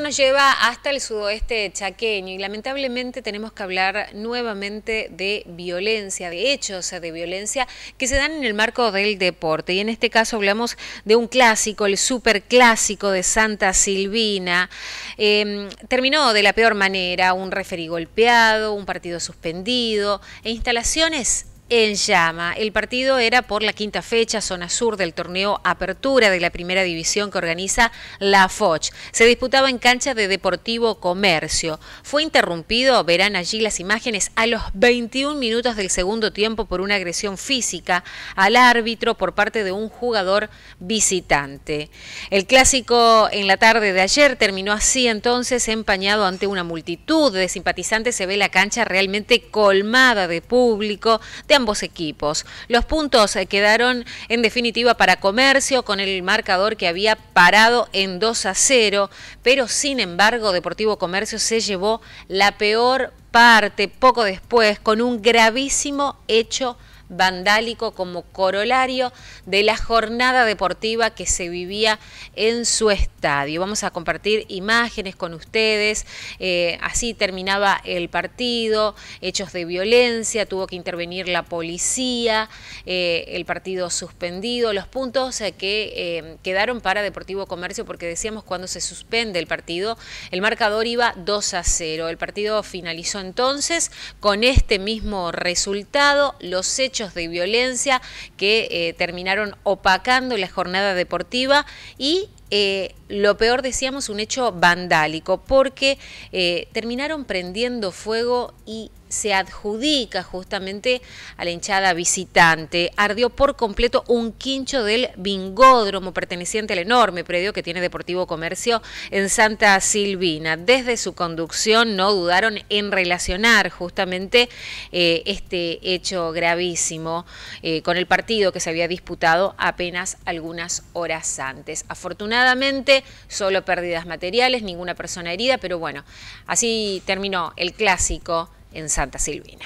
nos lleva hasta el sudoeste chaqueño y lamentablemente tenemos que hablar nuevamente de violencia, de hechos de violencia que se dan en el marco del deporte y en este caso hablamos de un clásico, el superclásico de Santa Silvina. Em, terminó de la peor manera, un referí golpeado, un partido suspendido e instalaciones en llama. El partido era por la quinta fecha, zona sur del torneo Apertura de la primera división que organiza la FOCH. Se disputaba en cancha de Deportivo Comercio. Fue interrumpido, verán allí las imágenes, a los 21 minutos del segundo tiempo por una agresión física al árbitro por parte de un jugador visitante. El clásico en la tarde de ayer terminó así entonces empañado ante una multitud de simpatizantes. Se ve la cancha realmente colmada de público, de ambos equipos. Los puntos eh, quedaron en definitiva para Comercio con el marcador que había parado en 2 a 0, pero sin embargo Deportivo Comercio se llevó la peor parte poco después con un gravísimo hecho vandálico como corolario de la jornada deportiva que se vivía en su estadio. Vamos a compartir imágenes con ustedes, eh, así terminaba el partido, hechos de violencia, tuvo que intervenir la policía, eh, el partido suspendido, los puntos eh, que quedaron para Deportivo Comercio, porque decíamos cuando se suspende el partido, el marcador iba 2 a 0. El partido finalizó entonces con este mismo resultado, los hechos hechos de violencia que eh, terminaron opacando la jornada deportiva y eh, lo peor, decíamos, un hecho vandálico, porque eh, terminaron prendiendo fuego y se adjudica justamente a la hinchada visitante. Ardió por completo un quincho del Bingódromo perteneciente al enorme predio que tiene Deportivo Comercio en Santa Silvina. Desde su conducción no dudaron en relacionar justamente eh, este hecho gravísimo con el partido que se había disputado apenas algunas horas antes. Afortunadamente, afortunadamente, solo pérdidas materiales, ninguna persona herida, pero bueno, así terminó el clásico en Santa Silvina.